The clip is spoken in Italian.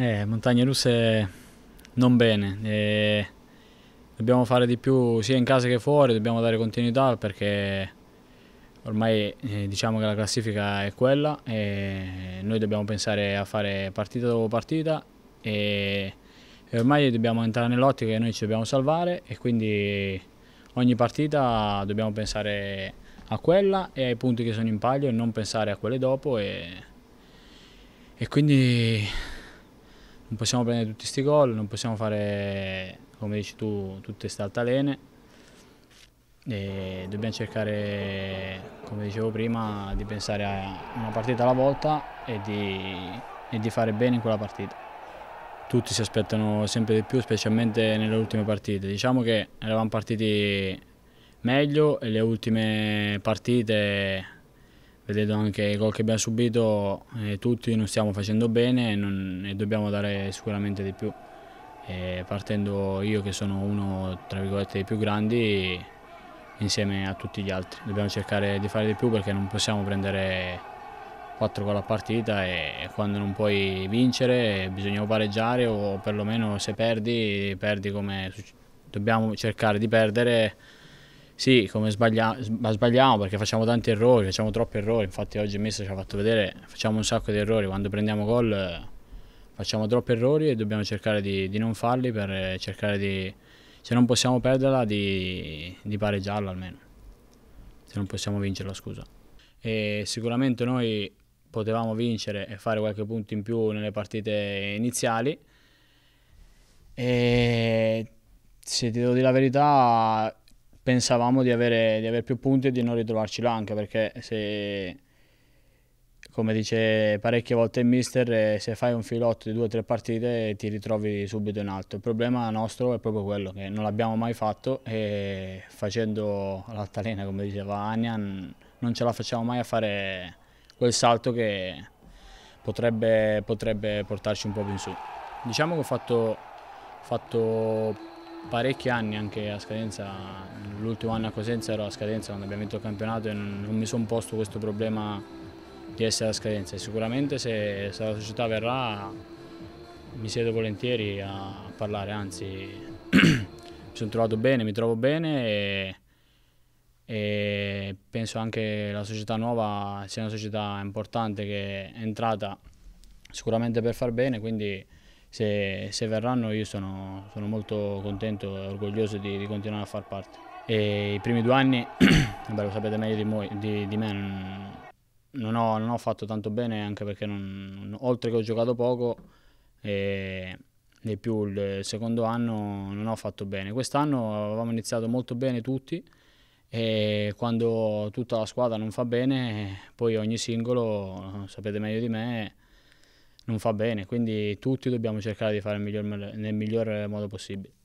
Eh, montagne russe non bene. Eh, dobbiamo fare di più sia in casa che fuori, dobbiamo dare continuità perché ormai eh, diciamo che la classifica è quella e noi dobbiamo pensare a fare partita dopo partita e, e ormai dobbiamo entrare nell'ottica che noi ci dobbiamo salvare e quindi ogni partita dobbiamo pensare a quella e ai punti che sono in palio e non pensare a quelle dopo e, e quindi non possiamo prendere tutti questi gol, non possiamo fare, come dici tu, tutte queste altalene. E dobbiamo cercare, come dicevo prima, di pensare a una partita alla volta e di, e di fare bene in quella partita. Tutti si aspettano sempre di più, specialmente nelle ultime partite. Diciamo che eravamo partiti meglio e le ultime partite vedendo anche i gol che abbiamo subito, eh, tutti non stiamo facendo bene non, e dobbiamo dare sicuramente di più. E eh, partendo io che sono uno tra virgolette dei più grandi insieme a tutti gli altri. Dobbiamo cercare di fare di più perché non possiamo prendere quattro gol a partita e quando non puoi vincere bisogna pareggiare o perlomeno se perdi, perdi come dobbiamo cercare di perdere sì, come sbaglia- sbagliamo perché facciamo tanti errori, facciamo troppi errori, infatti oggi Messi ci ha fatto vedere, facciamo un sacco di errori, quando prendiamo gol eh, facciamo troppi errori e dobbiamo cercare di, di non farli per eh, cercare di, se non possiamo perderla, di, di pareggiarla almeno, se non possiamo vincerla scusa. E sicuramente noi potevamo vincere e fare qualche punto in più nelle partite iniziali. E se ti devo dire la verità, pensavamo di avere, di avere più punti e di non ritrovarci là anche perché se, come dice parecchie volte il mister, eh, se fai un filotto di due o tre partite ti ritrovi subito in alto. Il problema nostro è proprio quello, che non l'abbiamo mai fatto e facendo l'altalena, come diceva Anian, non ce la facciamo mai a fare quel salto che potrebbe, potrebbe portarci un po' più in su. Diciamo che ho fatto, fatto parecchi anni anche a scadenza, l'ultimo anno a Cosenza ero a scadenza quando abbiamo vinto il campionato e non mi sono posto questo problema di essere a scadenza e sicuramente se, se la società verrà mi siedo volentieri a parlare, anzi mi sono trovato bene, mi trovo bene e, e penso anche che la società nuova sia una società importante che è entrata sicuramente per far bene, quindi se, se verranno io sono, sono, molto contento e orgoglioso di, di continuare a far parte. E I primi due anni, beh, lo sapete meglio di, moi, di, di me, non, non, ho, non, ho, fatto tanto bene anche perché non, oltre che ho giocato poco, e di più il secondo anno non ho fatto bene. Quest'anno avevamo iniziato molto bene tutti e quando tutta la squadra non fa bene, poi ogni singolo, lo sapete meglio di me, non fa bene, quindi tutti dobbiamo cercare di fare miglior, nel miglior modo possibile.